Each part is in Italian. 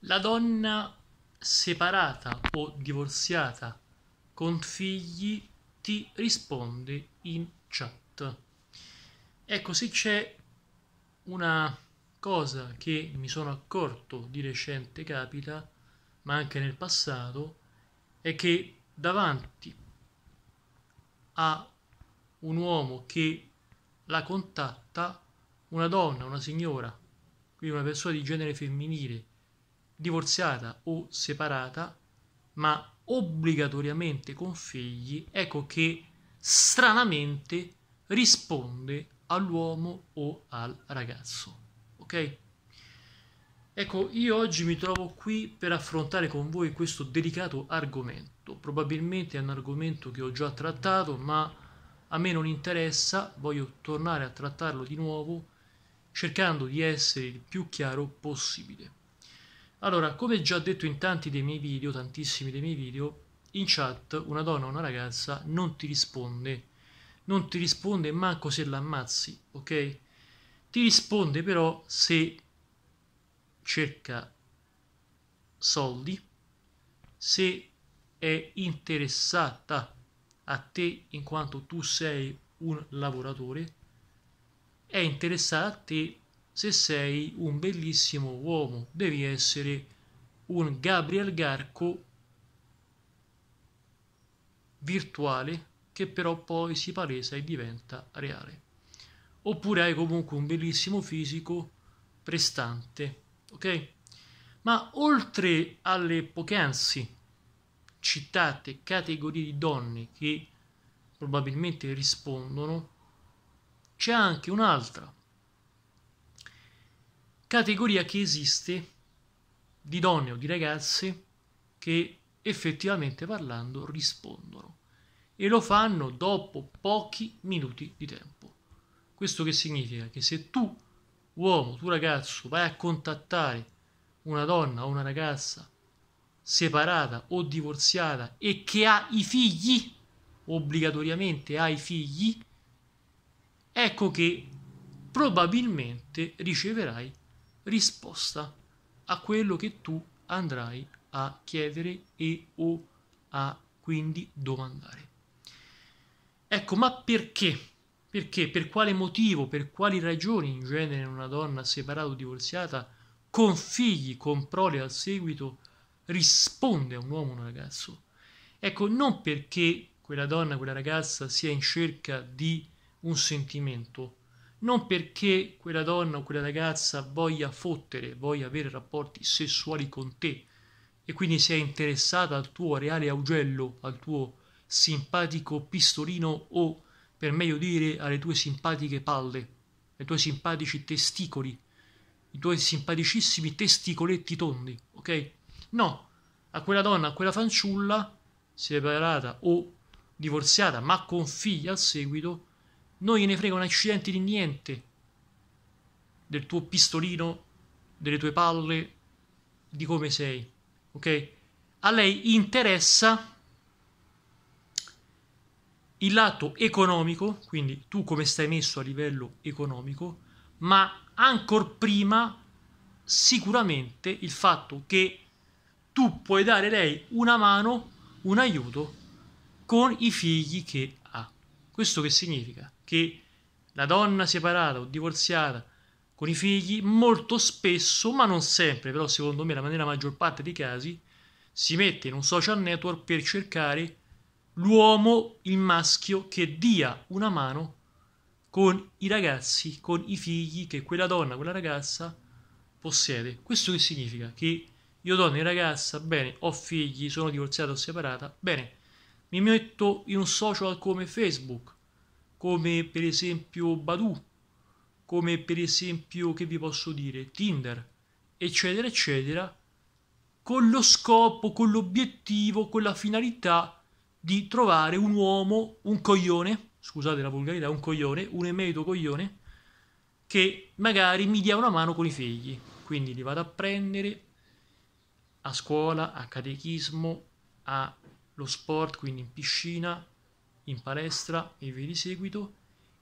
La donna separata o divorziata con figli ti risponde in chat. Ecco, se c'è una cosa che mi sono accorto di recente capita, ma anche nel passato, è che davanti a un uomo che la contatta, una donna, una signora, quindi una persona di genere femminile, divorziata o separata, ma obbligatoriamente con figli, ecco che stranamente risponde all'uomo o al ragazzo. Ok? Ecco, io oggi mi trovo qui per affrontare con voi questo delicato argomento. Probabilmente è un argomento che ho già trattato, ma a me non interessa, voglio tornare a trattarlo di nuovo cercando di essere il più chiaro possibile. Allora, come già detto in tanti dei miei video, tantissimi dei miei video, in chat una donna o una ragazza non ti risponde. Non ti risponde manco se l'ammazzi, ok? Ti risponde però se cerca soldi, se è interessata a te in quanto tu sei un lavoratore, è interessata a te se sei un bellissimo uomo, devi essere un Gabriel Garco virtuale che però poi si palesa e diventa reale. Oppure hai comunque un bellissimo fisico prestante, ok? Ma oltre alle poc'anzi citate categorie di donne che probabilmente rispondono, c'è anche un'altra categoria che esiste di donne o di ragazze che effettivamente parlando rispondono e lo fanno dopo pochi minuti di tempo. Questo che significa? Che se tu, uomo, tu ragazzo, vai a contattare una donna o una ragazza separata o divorziata e che ha i figli, obbligatoriamente ha i figli, ecco che probabilmente riceverai risposta a quello che tu andrai a chiedere e o a quindi domandare. Ecco, ma perché? Perché? Per quale motivo, per quali ragioni in genere una donna separata o divorziata con figli, con prole al seguito, risponde a un uomo o un ragazzo? Ecco, non perché quella donna, quella ragazza sia in cerca di un sentimento, non perché quella donna o quella ragazza voglia fottere, voglia avere rapporti sessuali con te e quindi sia interessata al tuo reale augello, al tuo simpatico pistolino o, per meglio dire, alle tue simpatiche palle, ai tuoi simpatici testicoli, i tuoi simpaticissimi testicoletti tondi, ok? No, a quella donna, a quella fanciulla, separata o divorziata ma con figli al seguito, non gliene frega un accidente di niente del tuo pistolino, delle tue palle, di come sei, ok? A lei interessa il lato economico, quindi tu come stai messo a livello economico, ma ancor prima sicuramente il fatto che tu puoi dare lei una mano, un aiuto con i figli che questo che significa? Che la donna separata o divorziata con i figli molto spesso, ma non sempre, però secondo me la maniera maggior parte dei casi, si mette in un social network per cercare l'uomo, il maschio che dia una mano con i ragazzi, con i figli che quella donna, quella ragazza possiede. Questo che significa? Che io donna e ragazza, bene, ho figli, sono divorziata o separata, bene, mi metto in un social come Facebook, come per esempio Badu, come per esempio che vi posso dire Tinder, eccetera, eccetera, con lo scopo, con l'obiettivo, con la finalità di trovare un uomo, un coglione, scusate la volgarità, un coglione, un emerito coglione, che magari mi dia una mano con i figli. Quindi li vado a prendere a scuola, a catechismo, a lo sport, quindi in piscina, in palestra e via di seguito,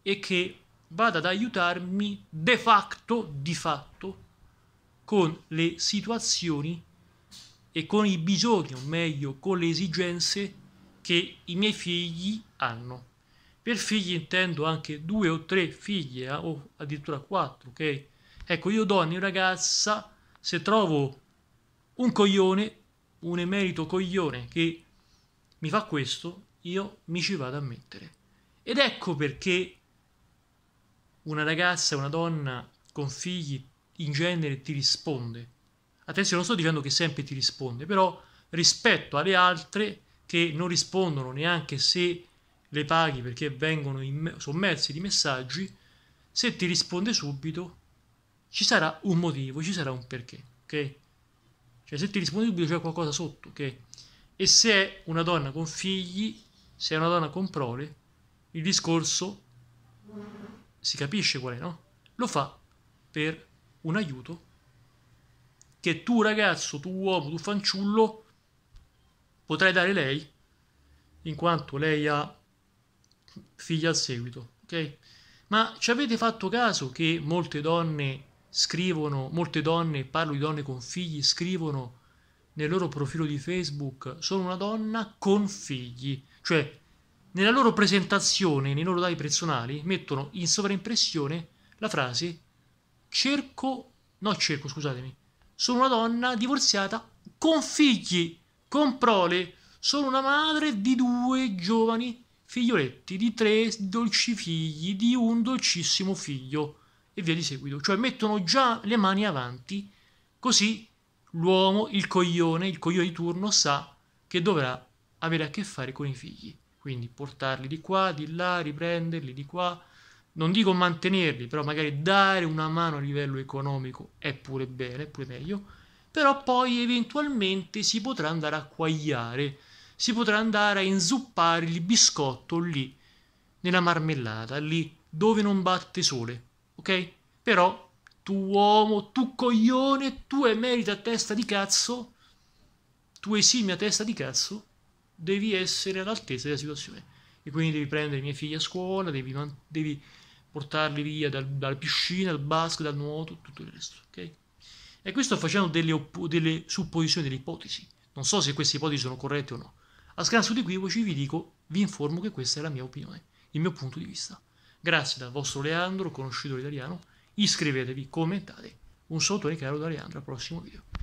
e che vada ad aiutarmi de facto, di fatto, con le situazioni e con i bisogni, o meglio, con le esigenze che i miei figli hanno. Per figli intendo anche due o tre figlie, eh, o addirittura quattro, ok? Ecco, io donna e ragazza, se trovo un coglione, un emerito coglione che mi fa questo, io mi ci vado a mettere. Ed ecco perché una ragazza, una donna con figli in genere ti risponde. Attenzione, non sto dicendo che sempre ti risponde, però rispetto alle altre che non rispondono neanche se le paghi perché vengono imm- sommersi di messaggi, se ti risponde subito ci sarà un motivo, ci sarà un perché, ok? Cioè se ti risponde subito c'è qualcosa sotto, ok? E se è una donna con figli, se è una donna con prole, il discorso si capisce qual è, no? Lo fa per un aiuto che tu ragazzo, tu uomo, tu fanciullo potrai dare lei in quanto lei ha figli al seguito, ok? Ma ci avete fatto caso che molte donne scrivono, molte donne, parlo di donne con figli, scrivono nel loro profilo di Facebook sono una donna con figli, cioè nella loro presentazione, nei loro dati personali, mettono in sovraimpressione la frase cerco, no cerco, scusatemi, sono una donna divorziata con figli, con prole, sono una madre di due giovani figlioletti, di tre dolci figli, di un dolcissimo figlio e via di seguito, cioè mettono già le mani avanti così l'uomo, il coglione, il coglione di turno sa che dovrà avere a che fare con i figli. Quindi portarli di qua, di là, riprenderli di qua. Non dico mantenerli, però magari dare una mano a livello economico è pure bene, è pure meglio. Però poi eventualmente si potrà andare a quagliare, si potrà andare a inzuppare il biscotto lì, nella marmellata, lì dove non batte sole. Ok? Però tu uomo, tu coglione, tu emerita testa di cazzo, tu esimia testa di cazzo, devi essere all'altezza della situazione. E quindi devi prendere i miei figli a scuola, devi, devi portarli via dal, dalla piscina, dal basket, dal nuoto, tutto il resto. Okay? E questo facendo delle, delle supposizioni, delle ipotesi. Non so se queste ipotesi sono corrette o no. A scanso di equivoci vi dico, vi informo che questa è la mia opinione, il mio punto di vista. Grazie dal vostro Leandro, conoscitore italiano iscrivetevi, commentate. Un saluto di Carlo D'Ariandro, al prossimo video.